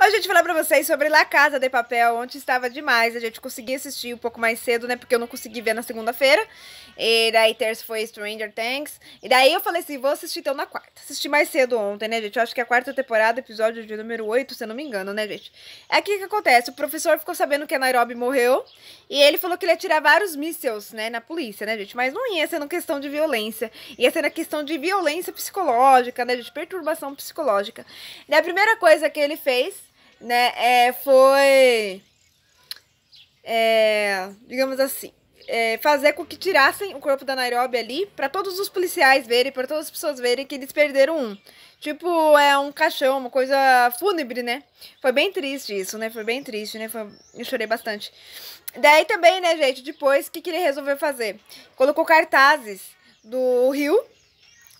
Hoje a gente falar pra vocês sobre La Casa de Papel. Ontem estava demais, a gente conseguia assistir um pouco mais cedo, né? Porque eu não consegui ver na segunda-feira. E daí terça foi Stranger Things. E daí eu falei assim, vou assistir então na quarta. Assisti mais cedo ontem, né, gente? Eu acho que é a quarta temporada, episódio de número 8, se eu não me engano, né, gente? É aqui que acontece. O professor ficou sabendo que a Nairobi morreu. E ele falou que ele ia tirar vários mísseis, né, na polícia, né, gente? Mas não ia sendo questão de violência. Ia sendo questão de violência psicológica, né, de perturbação psicológica. E a primeira coisa que ele fez né? É, foi, é, digamos assim, é, fazer com que tirassem o corpo da Nairobi ali para todos os policiais verem, para todas as pessoas verem que eles perderam um. Tipo, é um caixão, uma coisa fúnebre, né? Foi bem triste isso, né? Foi bem triste, né? Foi... Eu chorei bastante. Daí também, né, gente, depois, o que, que ele resolveu fazer? Colocou cartazes do rio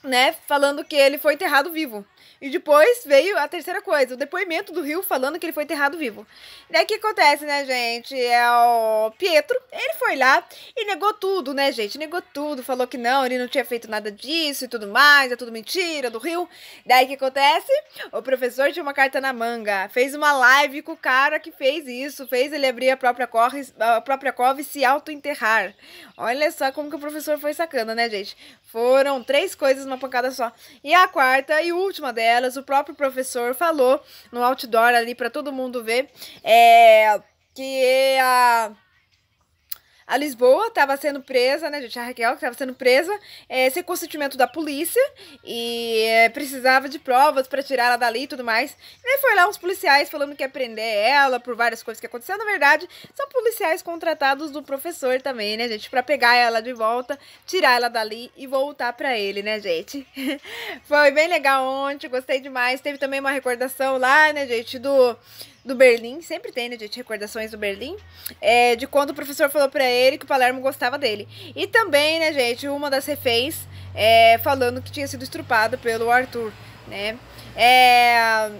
né, falando que ele foi enterrado vivo. E depois veio a terceira coisa, o depoimento do Rio falando que ele foi enterrado vivo. E daí o que acontece, né, gente? É o Pietro, ele foi lá e negou tudo, né, gente? Negou tudo, falou que não, ele não tinha feito nada disso e tudo mais, é tudo mentira do Rio. Daí o que acontece? O professor tinha uma carta na manga, fez uma live com o cara que fez isso, fez ele abrir a própria, corre, a própria cova e se auto-enterrar. Olha só como que o professor foi sacana, né, gente? Foram três coisas uma pancada só. E a quarta e última delas, o próprio professor falou no outdoor ali para todo mundo ver, é que a a Lisboa estava sendo presa, né, gente? A Raquel estava sendo presa é, sem consentimento da polícia e é, precisava de provas para tirar ela dali e tudo mais. E aí foi lá uns policiais falando que ia prender ela por várias coisas que aconteceram. Na verdade, são policiais contratados do professor também, né, gente? Para pegar ela de volta, tirar ela dali e voltar para ele, né, gente? foi bem legal ontem, gostei demais. Teve também uma recordação lá, né, gente, do do Berlim, sempre tem, né, gente, recordações do Berlim, é, de quando o professor falou para ele que o Palermo gostava dele. E também, né, gente, uma das reféns é, falando que tinha sido estrupado pelo Arthur, né? É,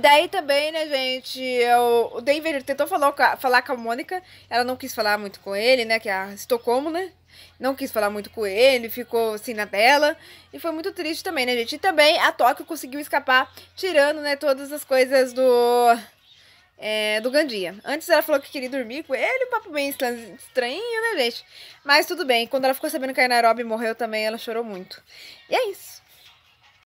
Daí também, né, gente, eu, o Denver tentou falar, falar com a Mônica, ela não quis falar muito com ele, né, que é a Estocolmo, né? Não quis falar muito com ele, ficou assim na tela E foi muito triste também, né, gente? E também a Tóquio conseguiu escapar, tirando, né, todas as coisas do. É, do Gandia. Antes ela falou que queria dormir com ele, um papo bem estranho, né, gente? Mas tudo bem, quando ela ficou sabendo que a Nairobi morreu também, ela chorou muito. E é isso.